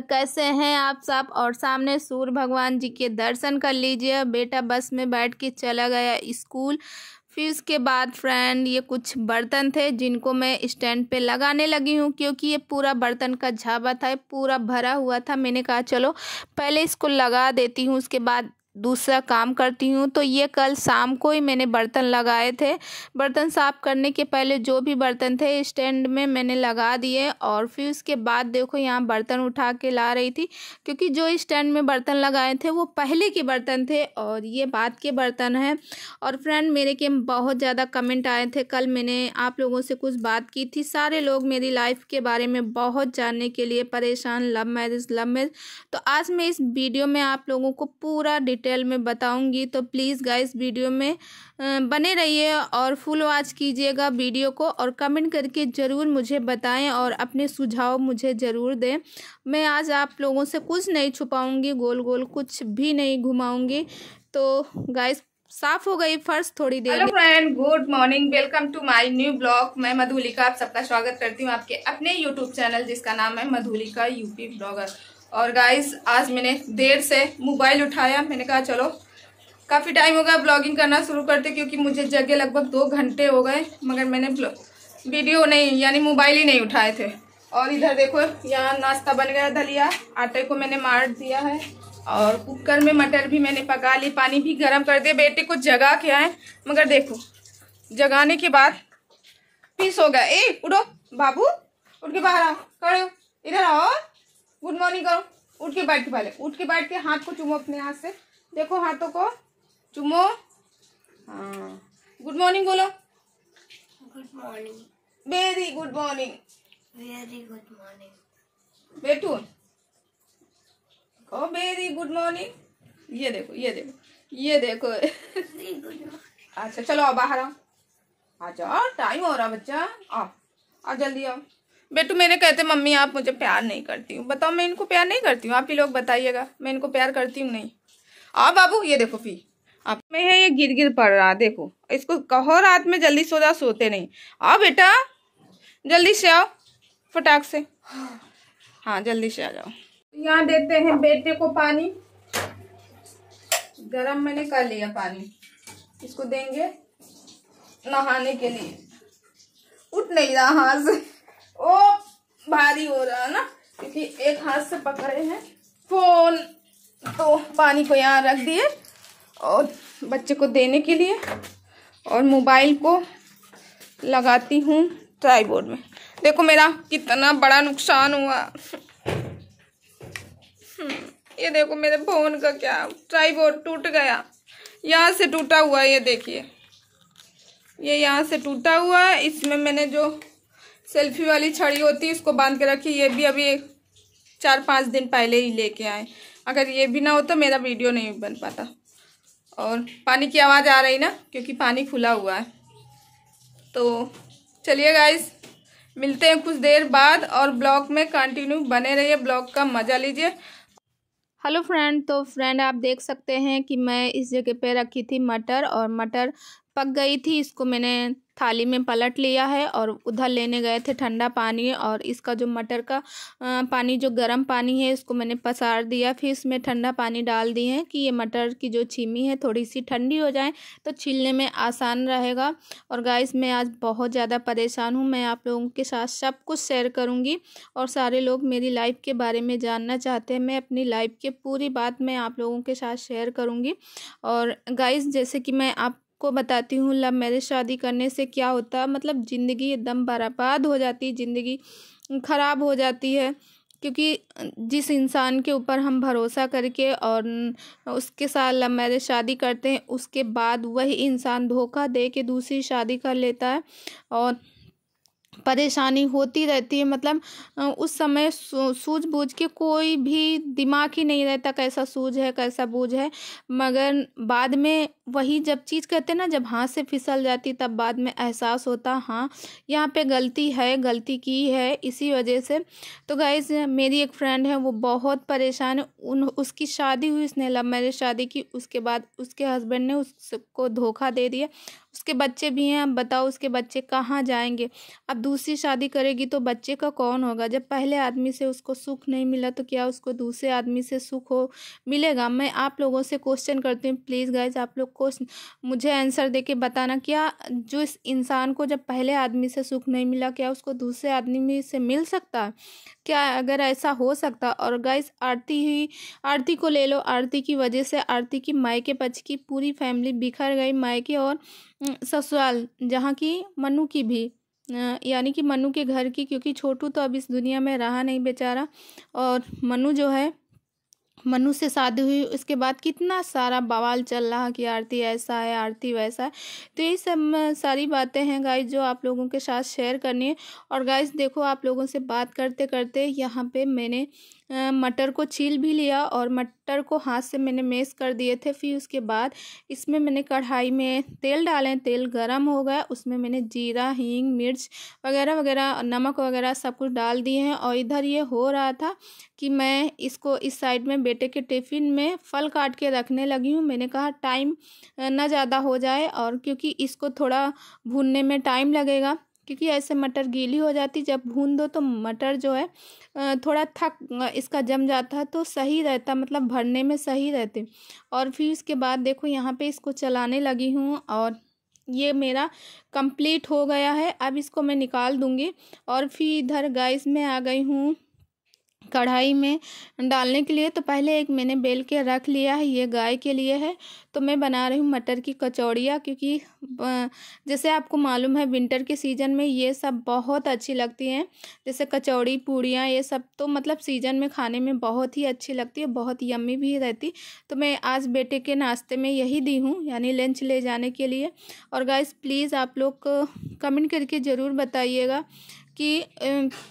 परिवार कैसे हैं आप सब और सामने सूर्य भगवान जी के दर्शन कर लीजिए बेटा बस में बैठ के चला गया स्कूल फिर उसके बाद फ्रेंड ये कुछ बर्तन थे जिनको मैं स्टैंड पे लगाने लगी हूँ क्योंकि ये पूरा बर्तन का झाबा था पूरा भरा हुआ था मैंने कहा चलो पहले इसको लगा देती हूँ उसके बाद दूसरा काम करती हूँ तो ये कल शाम को ही मैंने बर्तन लगाए थे बर्तन साफ़ करने के पहले जो भी बर्तन थे स्टैंड में मैंने लगा दिए और फिर उसके बाद देखो यहाँ बर्तन उठा के ला रही थी क्योंकि जो स्टैंड में बर्तन लगाए थे वो पहले के बर्तन थे और ये बाद के बर्तन हैं और फ्रेंड मेरे के बहुत ज़्यादा कमेंट आए थे कल मैंने आप लोगों से कुछ बात की थी सारे लोग मेरी लाइफ के बारे में बहुत जानने के लिए परेशान लव मैरिज लव मैरिज तो आज मैं इस वीडियो में आप लोगों को पूरा डिटेल में बताऊंगी तो प्लीज़ गाइस वीडियो में बने रहिए और फुल वॉच कीजिएगा वीडियो को और कमेंट करके ज़रूर मुझे बताएं और अपने सुझाव मुझे ज़रूर दें मैं आज आप लोगों से कुछ नहीं छुपाऊंगी गोल गोल कुछ भी नहीं घुमाऊंगी तो गाइस साफ हो गई फर्श थोड़ी देर hello friend good morning welcome to my new blog मैं मधुलिका आप सबका स्वागत करती हूँ आपके अपने यूट्यूब चैनल जिसका नाम है मधुलिका यूपी ब्लॉगर और गाइस आज मैंने देर से मोबाइल उठाया मैंने कहा चलो काफ़ी टाइम हो गया ब्लॉगिंग करना शुरू करते क्योंकि मुझे जगह लगभग दो घंटे हो गए मगर मैंने वीडियो नहीं यानी मोबाइल ही नहीं उठाए थे और इधर देखो यहाँ नाश्ता बन गया दलिया आटे को मैंने मार दिया है और कुकर में मटर भी मैंने पका ली पानी भी गर्म कर दिया बेटे को जगा के आए मगर देखो जगाने के बाद पीस हो गया ए उठो बाबू उठ के बाहर आओ खड़े इधर आओ गुड मॉर्निंग करो उठ के बैठ के पहले उठ के बैठ के हाथ को चुमो अपने हाथ से देखो हाथों को चुमो हाँ गुड मॉर्निंग बोलो good morning very good morning very good morning बेटू कहो वेरी गुड मॉर्निंग ये देखो ये देखो ये देखो अच्छा चलो बाहर आओ आ जाओ टाइम हो रहा बच्चा आओ आ जल्दी आओ बेटू मेरे कहते मम्मी आप मुझे प्यार नहीं करती हूँ बताओ मैं इनको प्यार नहीं करती हूँ आप ही लोग बताइएगा मैं इनको प्यार करती हूँ नहीं आ हाँ, बाबू ये देखो फिर आप में है ये गिर गिर पड़ रहा देखो इसको कहो रात में जल्दी सो जा सोते नहीं आओ बेटा जल्दी से आओ फटाक से हाँ जल्दी से आ जाओ यहाँ देते हैं बेटे को पानी गरम मैंने कर लिया पानी इसको देंगे नहाने के लिए उठ नहीं रहा हाथ से ओ भारी हो रहा है ना क्योंकि एक हाथ से पकड़े हैं फोन तो, तो पानी को यहाँ रख दिए और बच्चे को देने के लिए और मोबाइल को लगाती हूँ ट्राईबोर्ड में देखो मेरा कितना बड़ा नुकसान हुआ हम्म, ये देखो मेरे फोन का क्या ट्राईबोर्ड टूट गया यहाँ से टूटा हुआ ये देखिए ये यहाँ से टूटा हुआ है इसमें मैंने जो सेल्फी वाली छड़ी होती है उसको बांध के रखी ये भी अभी चार पाँच दिन पहले ही लेके आए अगर ये भी ना हो तो मेरा वीडियो नहीं बन पाता और पानी की आवाज़ आ रही ना क्योंकि पानी खुला हुआ है तो चलिए गाइज़ मिलते हैं कुछ देर बाद और ब्लॉग में कंटिन्यू बने रहिए ब्लॉग का मज़ा लीजिए हेलो फ्रेंड तो फ्रेंड आप देख सकते हैं कि मैं इस जगह पे रखी थी मटर और मटर पक गई थी इसको मैंने थाली में पलट लिया है और उधर लेने गए थे ठंडा पानी और इसका जो मटर का पानी जो गर्म पानी है इसको मैंने पसार दिया फिर इसमें ठंडा पानी डाल दिए हैं कि ये मटर की जो छीमी है थोड़ी सी ठंडी हो जाए तो छीलने में आसान रहेगा और गाइस मैं आज बहुत ज़्यादा परेशान हूँ मैं आप लोगों के साथ सब कुछ शेयर करूँगी और सारे लोग मेरी लाइफ के बारे में जानना चाहते हैं मैं अपनी लाइफ के पूरी बात मैं आप लोगों के साथ शेयर करूँगी और गाइस जैसे कि मैं आप आपको बताती हूँ लव मैरिज शादी करने से क्या होता मतलब ज़िंदगी एकदम बर्बाद हो जाती है ज़िंदगी ख़राब हो जाती है क्योंकि जिस इंसान के ऊपर हम भरोसा करके और उसके साथ लव मैरिज शादी करते हैं उसके बाद वही इंसान धोखा दे के दूसरी शादी कर लेता है और परेशानी होती रहती है मतलब उस समय सूझबूझ के कोई भी दिमाग ही नहीं रहता कैसा सूझ है कैसा बूझ है मगर बाद में वही जब चीज़ कहते हैं ना जब हाथ से फिसल जाती तब बाद में एहसास होता हाँ यहाँ पे गलती है गलती की है इसी वजह से तो गाइज मेरी एक फ्रेंड है वो बहुत परेशान है उन उसकी शादी हुई उसने लव मैरिज शादी की उसके बाद उसके हस्बैंड ने उसको धोखा दे दिया उसके बच्चे भी हैं अब बताओ उसके बच्चे कहाँ जाएंगे अब दूसरी शादी करेगी तो बच्चे का कौन होगा जब पहले आदमी से उसको सुख नहीं मिला तो क्या उसको दूसरे आदमी से सुख हो मिलेगा मैं आप लोगों से क्वेश्चन करती हूँ प्लीज़ गाइज आप लोग क्वेश्चन मुझे आंसर दे के बताना क्या जो इस इंसान को जब पहले आदमी से सुख नहीं मिला क्या उसको दूसरे आदमी से मिल सकता है क्या अगर ऐसा हो सकता और गाइस आरती ही आरती को ले लो आरती की वजह से आरती की मायके पक्ष की पूरी फैमिली बिखर गई मायके और ससुराल जहाँ की मनु की भी यानी कि मनु के घर की क्योंकि छोटू तो अब इस दुनिया में रहा नहीं बेचारा और मनु जो है मनु से शादी हुई उसके बाद कितना सारा बवाल चल रहा कि आरती ऐसा है आरती वैसा है तो ये सब सारी बातें हैं गाइस जो आप लोगों के साथ शेयर करनी है और गाइस देखो आप लोगों से बात करते करते यहाँ पे मैंने मटर को छील भी लिया और मटर को हाथ से मैंने मेस कर दिए थे फिर उसके बाद इसमें मैंने कढ़ाई में तेल डालें तेल गरम हो गया उसमें मैंने जीरा हींग मिर्च वगैरह वगैरह नमक वगैरह सब कुछ डाल दिए हैं और इधर ये हो रहा था कि मैं इसको इस साइड में बेटे के टिफ़िन में फल काट के रखने लगी हूँ मैंने कहा टाइम ना ज़्यादा हो जाए और क्योंकि इसको थोड़ा भूनने में टाइम लगेगा क्योंकि ऐसे मटर गीली हो जाती जब भून दो तो मटर जो है थोड़ा थक इसका जम जाता है तो सही रहता मतलब भरने में सही रहते और फिर इसके बाद देखो यहाँ पे इसको चलाने लगी हूँ और ये मेरा कंप्लीट हो गया है अब इसको मैं निकाल दूँगी और फिर इधर गैस में आ गई हूँ कढ़ाई में डालने के लिए तो पहले एक मैंने बेल के रख लिया है ये गाय के लिए है तो मैं बना रही हूँ मटर की कचौड़ियाँ क्योंकि जैसे आपको मालूम है विंटर के सीज़न में ये सब बहुत अच्छी लगती हैं जैसे कचौड़ी पूड़ियाँ ये सब तो मतलब सीज़न में खाने में बहुत ही अच्छी लगती है बहुत यम्मी भी रहती तो मैं आज बेटे के नाश्ते में यही दी हूँ यानी लंच ले जाने के लिए और गाइस प्लीज़ आप लोग कमेंट करके ज़रूर बताइएगा कि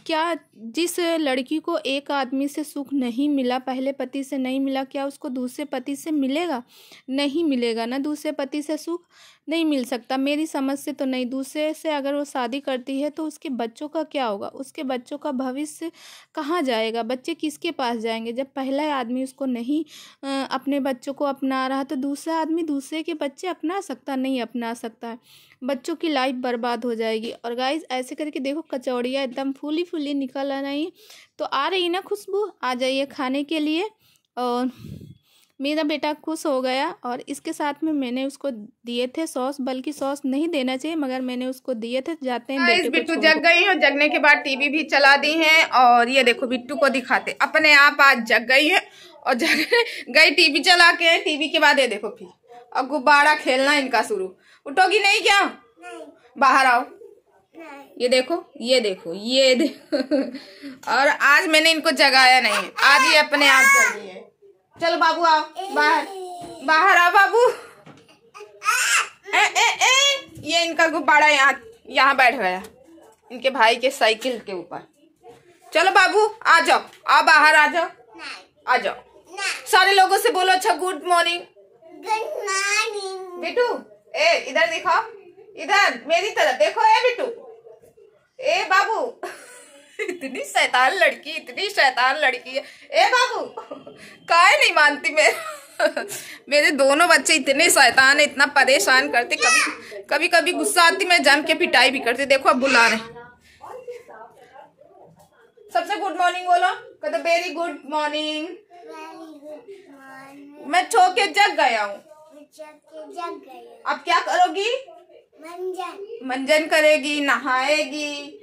क्या जिस लड़की को एक आदमी से सुख नहीं मिला पहले पति से नहीं मिला क्या उसको दूसरे पति से मिलेगा नहीं मिलेगा ना दूसरे पति से सुख नहीं मिल सकता मेरी समझ से तो नहीं दूसरे से अगर वो शादी करती है तो उसके बच्चों का क्या होगा उसके बच्चों का भविष्य कहाँ जाएगा बच्चे किसके पास जाएंगे जब पहला आदमी उसको नहीं अपने बच्चों को अपना रहा तो दूसरा आदमी दूसरे के बच्चे अपना सकता नहीं अपना सकता है बच्चों की लाइफ बर्बाद हो जाएगी और गाइज ऐसे करके देखो कचौड़ियाँ एकदम फूली फूली निकल आ रही तो आ रही ना खुशबू आ जाइए खाने के लिए और मेरा बेटा खुश हो गया और इसके साथ में मैंने उसको दिए थे सॉस बल्कि सॉस नहीं देना चाहिए मगर मैंने उसको दिए थे जाते हैं बेटे बिट्टू जग गई है जगने के बाद टीवी भी चला दी है और ये देखो बिट्टू को दिखाते अपने आप आज जग गई है और जग गई टीवी चला के टीवी के बाद ये देखो फिर और गुब्बारा खेलना इनका शुरू उठोगी नहीं क्या नहीं। बाहर आओ नहीं। ये देखो ये देखो ये देखो और आज मैंने इनको जगाया नहीं आज ये अपने आप जगी है चलो बाबू आओ बाहर बाहर आओ बाबू ए, ए, ए, ये इनका गुब्बारा यहाँ यहाँ बैठ गया इनके भाई के साइकिल के ऊपर चलो बाबू आ जाओ आ बाहर आ जाओ आ जाओ सारे लोगों से बोलो अच्छा गुड मॉर्निंग बिटू ए इधर दिखाओ इधर मेरी तरफ देखो ए बिटू ए बाबू इतनी शैतान लड़की इतनी शैतान लड़की है ए बाबू काय नहीं मानती मेरे मेरे दोनों बच्चे इतने शैतान है इतना परेशान करते कभी कभी कभी गुस्सा आती मैं जम के पिटाई भी करती देखो अब बुला रहे सबसे गुड मॉर्निंग बोलो कहते वेरी गुड मॉर्निंग मैं छो के जग गया हूँ अब क्या करोगी मंजन मंजन करेगी नहाएगी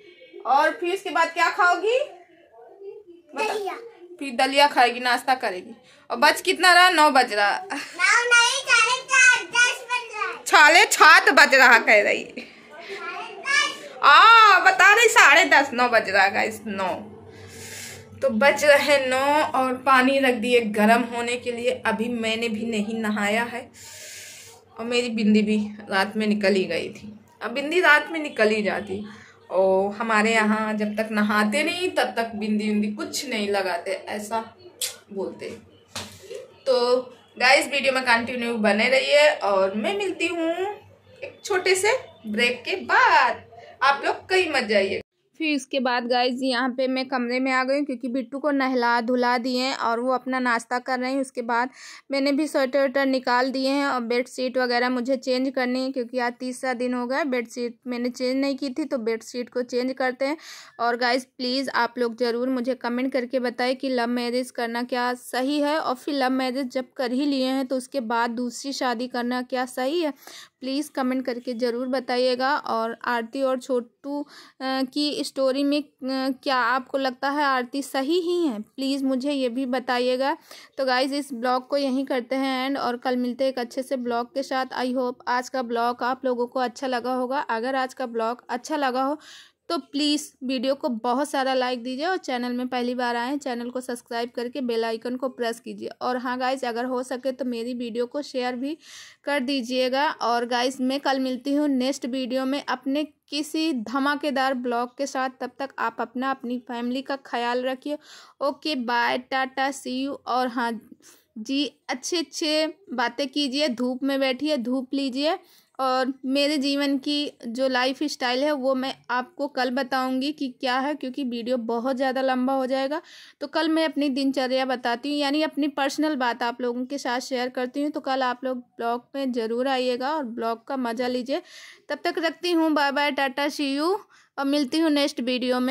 और फिर उसके बाद क्या खाओगी दलिया फिर दलिया खाएगी नाश्ता करेगी और बच कितना रहा नौ बज रहा छाले छात बज रहा कह रही आ बता रही साढ़े दस नौ बज रहा है नौ तो बच रहे नौ और पानी रख दिए गर्म होने के लिए अभी मैंने भी नहीं नहाया है और मेरी बिंदी भी रात में निकल ही गई थी अब बिंदी रात में निकल ही जाती और हमारे यहाँ जब तक नहाते नहीं तब तक बिंदी उंदी कुछ नहीं लगाते ऐसा बोलते तो गाइस वीडियो में कंटिन्यू बने रहिए और मैं मिलती हूँ एक छोटे से ब्रेक के बाद आप लोग कहीं मत जाइए फिर उसके बाद गाइज यहाँ पे मैं कमरे में आ गई क्योंकि बिट्टू को नहला धुला दिए हैं और वो अपना नाश्ता कर रही हैं उसके बाद मैंने भी स्वेटर वेटर निकाल दिए हैं और बेड शीट वगैरह मुझे चेंज करनी है क्योंकि आज तीसरा दिन हो गया बेड शीट मैंने चेंज नहीं की थी तो बेड शीट को चेंज करते हैं और गाइज प्लीज़ आप लोग ज़रूर मुझे कमेंट करके बताए कि लव मैरिज करना क्या सही है और फिर लव मैरिज जब कर ही लिए हैं तो उसके बाद दूसरी शादी करना क्या सही है प्लीज़ कमेंट करके ज़रूर बताइएगा और आरती और छोटू की स्टोरी में क्या आपको लगता है आरती सही ही है प्लीज़ मुझे ये भी बताइएगा तो गाइज़ इस ब्लॉग को यहीं करते हैं एंड और कल मिलते हैं एक अच्छे से ब्लॉग के साथ आई होप आज का ब्लॉग आप लोगों को अच्छा लगा होगा अगर आज का ब्लॉग अच्छा लगा हो तो प्लीज़ वीडियो को बहुत सारा लाइक दीजिए और चैनल में पहली बार आएँ चैनल को सब्सक्राइब करके बेल आइकन को प्रेस कीजिए और हाँ गाइज अगर हो सके तो मेरी वीडियो को शेयर भी कर दीजिएगा और गाइज मैं कल मिलती हूँ नेक्स्ट वीडियो में अपने किसी धमाकेदार ब्लॉग के साथ तब तक आप अपना अपनी फैमिली का ख्याल रखिए okay bye tata see you और हाँ जी अच्छे अच्छे बातें कीजिए धूप में बैठिए धूप लीजिए और मेरे जीवन की जो लाइफ स्टाइल है वो मैं आपको कल बताऊंगी कि क्या है क्योंकि वीडियो बहुत ज़्यादा लंबा हो जाएगा तो कल मैं अपनी दिनचर्या बताती हूँ यानी अपनी पर्सनल बात आप लोगों के साथ शेयर करती हूँ तो कल आप लोग ब्लॉग में ज़रूर आइएगा और ब्लॉग का मज़ा लीजिए तब तक रखती हूँ bye bye tata see you और मिलती हूँ नेक्स्ट वीडियो में